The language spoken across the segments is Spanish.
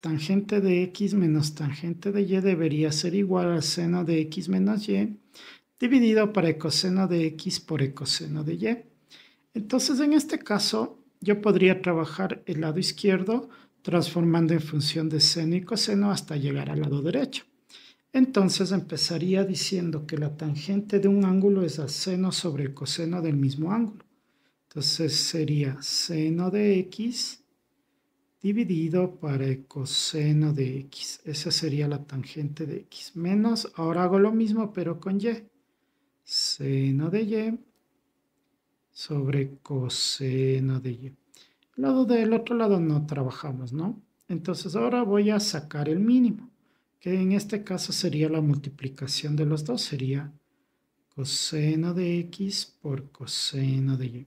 tangente de x menos tangente de y debería ser igual al seno de x menos y dividido por coseno de x por coseno de y. Entonces en este caso yo podría trabajar el lado izquierdo transformando en función de seno y coseno hasta llegar al lado derecho. Entonces empezaría diciendo que la tangente de un ángulo es el seno sobre el coseno del mismo ángulo. Entonces sería seno de x dividido para el coseno de x. Esa sería la tangente de x. Menos, ahora hago lo mismo, pero con y. Seno de y sobre coseno de y. El lado del otro lado no trabajamos, ¿no? Entonces ahora voy a sacar el mínimo, que en este caso sería la multiplicación de los dos, sería coseno de x por coseno de y.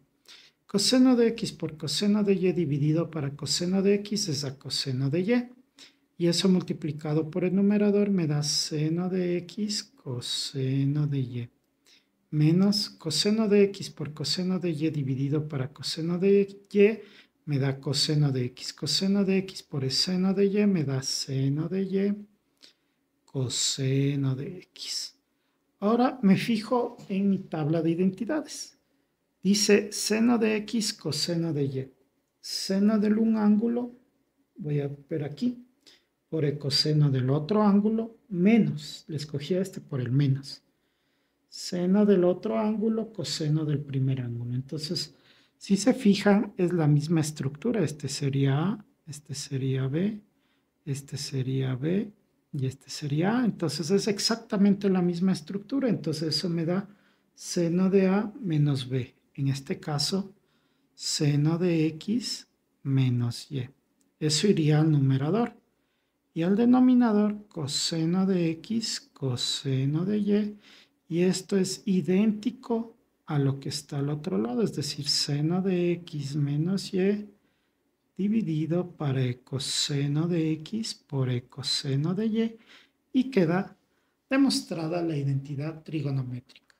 Coseno de x por coseno de y dividido para coseno de x es a coseno de y. Y eso multiplicado por el numerador me da seno de x coseno de y. Menos coseno de x por coseno de y dividido para coseno de y me da coseno de x. Coseno de x por seno de y me da seno de y coseno de x. Ahora me fijo en mi tabla de identidades. Dice seno de x coseno de y. Seno del un ángulo, voy a ver aquí, por el coseno del otro ángulo, menos. Le escogí este por el menos. Seno del otro ángulo, coseno del primer ángulo. Entonces, si se fijan, es la misma estructura. Este sería A, este sería B, este sería B y este sería A. Entonces es exactamente la misma estructura. Entonces eso me da seno de A menos B en este caso, seno de x menos y. Eso iría al numerador. Y al denominador, coseno de x, coseno de y. Y esto es idéntico a lo que está al otro lado, es decir, seno de x menos y dividido para coseno de x por coseno de y y queda demostrada la identidad trigonométrica.